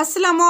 असलम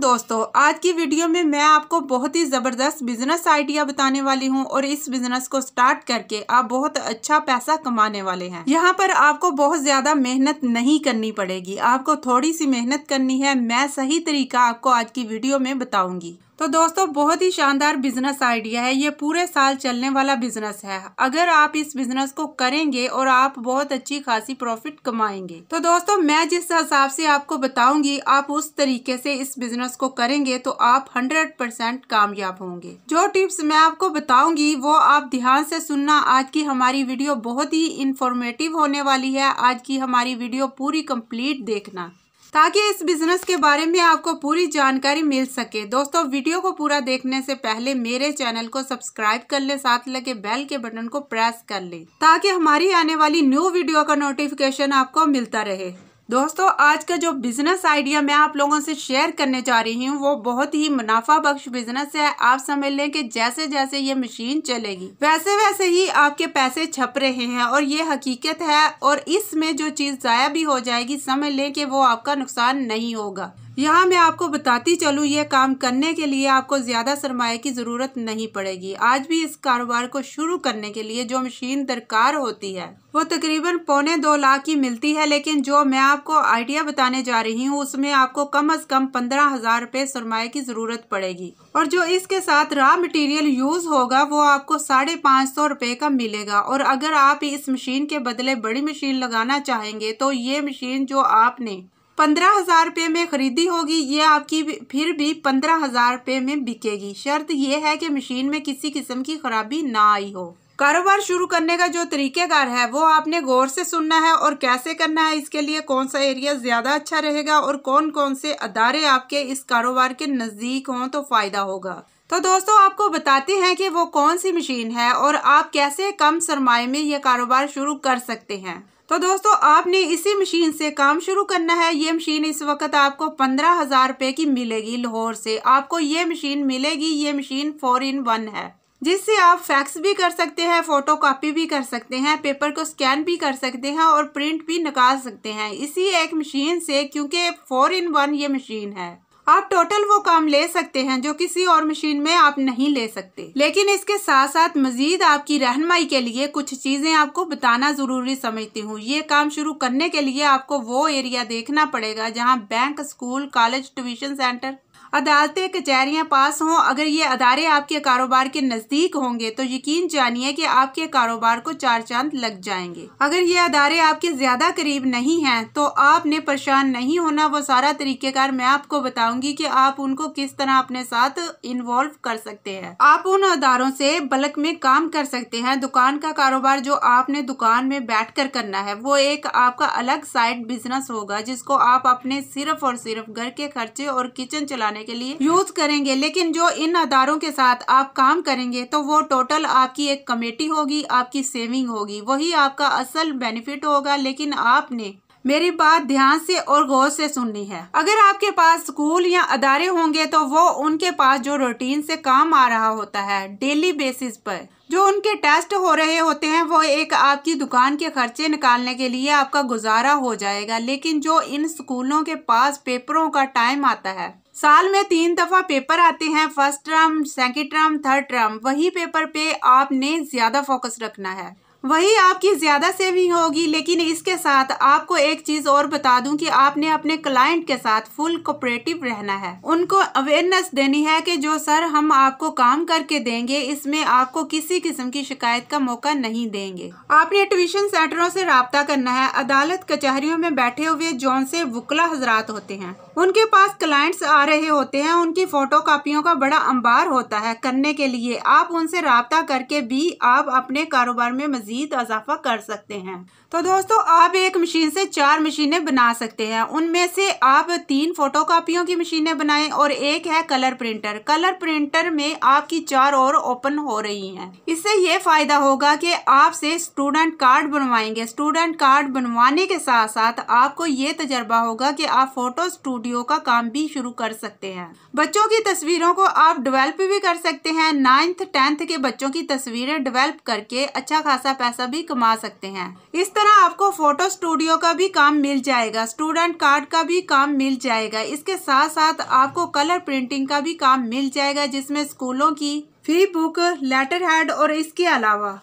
दोस्तों आज की वीडियो में मैं आपको बहुत ही ज़बरदस्त बिज़नेस आइडिया बताने वाली हूँ और इस बिज़नेस को स्टार्ट करके आप बहुत अच्छा पैसा कमाने वाले हैं यहाँ पर आपको बहुत ज़्यादा मेहनत नहीं करनी पड़ेगी आपको थोड़ी सी मेहनत करनी है मैं सही तरीका आपको आज की वीडियो में बताऊंगी तो दोस्तों बहुत ही शानदार बिजनेस आइडिया है ये पूरे साल चलने वाला बिजनेस है अगर आप इस बिजनेस को करेंगे और आप बहुत अच्छी खासी प्रॉफिट कमाएंगे तो दोस्तों मैं जिस हिसाब से आपको बताऊंगी आप उस तरीके से इस बिजनेस को करेंगे तो आप हंड्रेड परसेंट कामयाब होंगे जो टिप्स मैं आपको बताऊंगी वो आप ध्यान से सुनना आज की हमारी वीडियो बहुत ही इंफॉर्मेटिव होने वाली है आज की हमारी वीडियो पूरी कम्प्लीट देखना ताकि इस बिजनेस के बारे में आपको पूरी जानकारी मिल सके दोस्तों वीडियो को पूरा देखने से पहले मेरे चैनल को सब्सक्राइब कर ले साथ लगे बेल के बटन को प्रेस कर ले ताकि हमारी आने वाली न्यू वीडियो का नोटिफिकेशन आपको मिलता रहे दोस्तों आज का जो बिज़नेस आइडिया मैं आप लोगों से शेयर करने जा रही हूँ वो बहुत ही मुनाफा बख्श बिज़नेस है आप समझ लें कि जैसे जैसे ये मशीन चलेगी वैसे वैसे ही आपके पैसे छप रहे हैं और ये हकीकत है और इसमें जो चीज़ ज़ाया भी हो जाएगी समझ लें कि वो आपका नुकसान नहीं होगा यहाँ मैं आपको बताती चलूँ ये काम करने के लिए आपको ज़्यादा सरमाए की ज़रूरत नहीं पड़ेगी आज भी इस कारोबार को शुरू करने के लिए जो मशीन दरकार होती है वो तकरीबन पौने दो लाख की मिलती है लेकिन जो मैं आपको आइडिया बताने जा रही हूँ उसमें आपको कम अज़ कम पंद्रह हज़ार रुपये सरमाए की ज़रूरत पड़ेगी और जो इसके साथ रॉ मटेरियल यूज़ होगा वो आपको साढ़े पाँच सौ रुपये का मिलेगा और अगर आप इस मशीन के बदले बड़ी मशीन लगाना चाहेंगे तो ये मशीन जो आपने पंद्रह हज़ार रुपये में ख़रीदी होगी ये आपकी फिर भी पंद्रह हज़ार रुपये में बिकेगी शर्त यह है कि मशीन में किसी किस्म की खराबी ना आई हो कारोबार शुरू करने का जो तरीक़ेकार है वो आपने गौर से सुनना है और कैसे करना है इसके लिए कौन सा एरिया ज़्यादा अच्छा रहेगा और कौन कौन से अदारे आपके इस कारोबार के नज़दीक हों तो फ़ायदा होगा तो दोस्तों आपको बताते हैं कि वो कौन सी मशीन है और आप कैसे कम सरमाए में ये कारोबार शुरू कर सकते हैं तो दोस्तों आपने इसी मशीन से काम शुरू करना है ये मशीन इस वक्त आपको पंद्रह हज़ार रुपए की मिलेगी लाहौर से आपको ये मशीन मिलेगी ये मशीन फोर इन वन है जिससे आप फैक्स भी कर सकते हैं फ़ोटो कापी भी कर सकते हैं पेपर को स्कैन भी कर सकते हैं और प्रिंट भी निकाल सकते हैं इसी एक मशीन से क्योंकि फ़ोर इन वन ये मशीन है आप टोटल वो काम ले सकते हैं जो किसी और मशीन में आप नहीं ले सकते लेकिन इसके साथ साथ मजीद आपकी रहनमाई के लिए कुछ चीज़ें आपको बताना ज़रूरी समझती हूँ ये काम शुरू करने के लिए आपको वो एरिया देखना पड़ेगा जहाँ bank school college tuition centre अदालतें कचहरियाँ पास हों अगर ये अदारे आपके कारोबार के नज़दीक होंगे तो यकीन जानिए कि आपके कारोबार को चार चांद लग जाएंगे अगर ये अदारे आपके ज़्यादा करीब नहीं हैं तो आपने परेशान नहीं होना वो सारा तरीक़ेकार मैं आपको बताऊंगी कि आप उनको किस तरह अपने साथ इन्वॉल्व कर सकते हैं आप उन अदारों से बल्क में काम कर सकते हैं दुकान का कारोबार जो आपने दुकान में बैठ कर करना है वो एक आपका अलग साइड बिजनेस होगा जिसको आप अपने सिर्फ और सिर्फ घर के खर्चे और किचन चलाने होने के लिए यूज करेंगे लेकिन जो इन अदारों के साथ आप काम करेंगे तो वो टोटल आपकी एक कमेटी होगी आपकी सेविंग होगी वही आपका असल बेनिफिट होगा लेकिन आपने मेरी बात ध्यान से और गौर से सुननी है अगर आपके पास स्कूल या अदारे होंगे तो वो उनके पास जो रूटीन से काम आ रहा होता है डेली बेसिस पर जो उनके टेस्ट हो रहे होते हैं वो एक आपकी दुकान के खर्चे निकालने के लिए आपका गुजारा हो जाएगा लेकिन जो इन स्कूलों के पास पेपरों का टाइम आता है साल में तीन दफ़ा पेपर आते हैं first term second term third term वही पेपर पे आपने ज़्यादा फोकस रखना है वही आपकी ज़्यादा सेविंग होगी लेकिन इसके साथ आपको एक चीज़ और बता दूं कि आपने अपने क्लाइंट के साथ फुल कोपरेटिव रहना है उनको अवेयरनेस देनी है कि जो सर हम आपको काम करके देंगे इसमें आपको किसी किस्म की शिकायत का मौका नहीं देंगे आपने ट्यूशन सेंटरों से रबता करना है अदालत कचहरियों में बैठे हुए जौन से वकला हजरात होते हैं उनके पास क्लाइंट्स आ रहे होते हैं उनकी फ़ोटो कापियों का बड़ा अंबार होता है करने के लिए आप उनसे रबता करके भी आप अपने कारोबार में मज़ीद इजाफा कर सकते हैं तो दोस्तों आप एक मशीन से चार मशीनें बना सकते हैं उनमें से आप तीन फ़ोटो कापियों की मशीनें बनाएं और एक है कलर प्रिंटर कलर प्रिंटर में आपकी चार और ओपन हो रही हैं इससे ये फ़ायदा होगा कि आपसे स्टूडेंट कार्ड बनवाएंगे स्टूडेंट कार्ड बनवाने के साथ साथ आपको ये तजर्बा होगा कि आप फ़ोटो स्टूडियो स्टूडियो का काम भी शुरू कर सकते हैं बच्चों की तस्वीरों को आप डेवलप भी कर सकते हैं नाइन्थ टेंथ के बच्चों की तस्वीरें डेवलप करके अच्छा खासा पैसा भी कमा सकते हैं इस तरह आपको फोटो स्टूडियो का भी काम मिल जाएगा स्टूडेंट कार्ड का भी काम मिल जाएगा इसके साथ साथ आपको कलर प्रिंटिंग का भी काम मिल जाएगा जिसमें स्कूलों की फी बुक लेटर हेड और इसके अलावा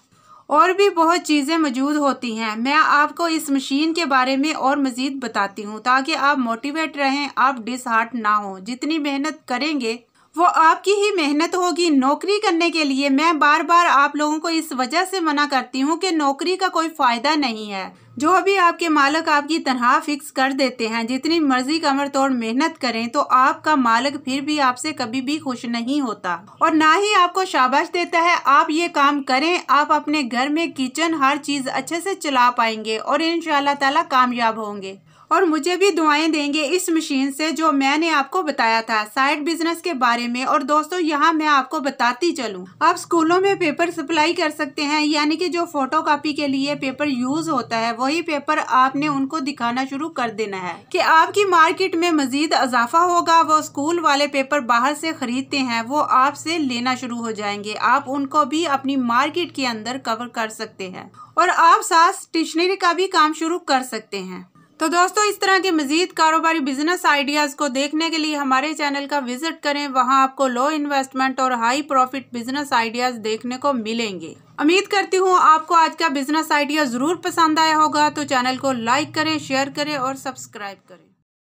और भी बहुत चीज़ें मौजूद होती हैं मैं आपको इस मशीन के बारे में और मज़ीद बताती हूँ ताकि आप मोटिवेट रहें आप डिसहार्ट ना हो जितनी मेहनत करेंगे वो आपकी ही मेहनत होगी नौकरी करने के लिए मैं बार बार आप लोगों को इस वजह से मना करती हूँ कि नौकरी का कोई फ़ायदा नहीं है जो भी आपके मालक आपकी तनख्वाह फिक्स कर देते हैं जितनी मर्जी कमर तोड़ मेहनत करें तो आपका मालक फिर भी आपसे कभी भी खुश नहीं होता और ना ही आपको शाबाश देता है आप ये काम करें आप अपने घर में किचन हर चीज़ अच्छे से चला पाएंगे और इन ताला कामयाब होंगे और मुझे भी दुआएं देंगे इस मशीन से जो मैंने आपको बताया था साइड बिजनेस के बारे में और दोस्तों यहाँ मैं आपको बताती चलूँ आप स्कूलों में पेपर सप्लाई कर सकते हैं यानी कि जो फोटो के लिए पेपर यूज होता है वही पेपर आपने उनको दिखाना शुरू कर देना है की आपकी मार्केट में मजीद इजाफा होगा वो स्कूल वाले पेपर बाहर से खरीदते हैं वो आपसे लेना शुरू हो जाएंगे आप उनको भी अपनी मार्केट के अंदर कवर कर सकते हैं और आप साथ स्टेशनरी का भी काम शुरू कर सकते हैं तो दोस्तों इस तरह के मजीद कारोबारी बिजनेस आइडियाज़ को देखने के लिए हमारे चैनल का विजिट करें वहां आपको लो इन्वेस्टमेंट और हाई प्रॉफिट बिजनेस आइडियाज़ देखने को मिलेंगे उम्मीद करती हूँ आपको आज का बिजनेस आइडिया ज़रूर पसंद आया होगा तो चैनल को लाइक करें शेयर करें और सब्सक्राइब करें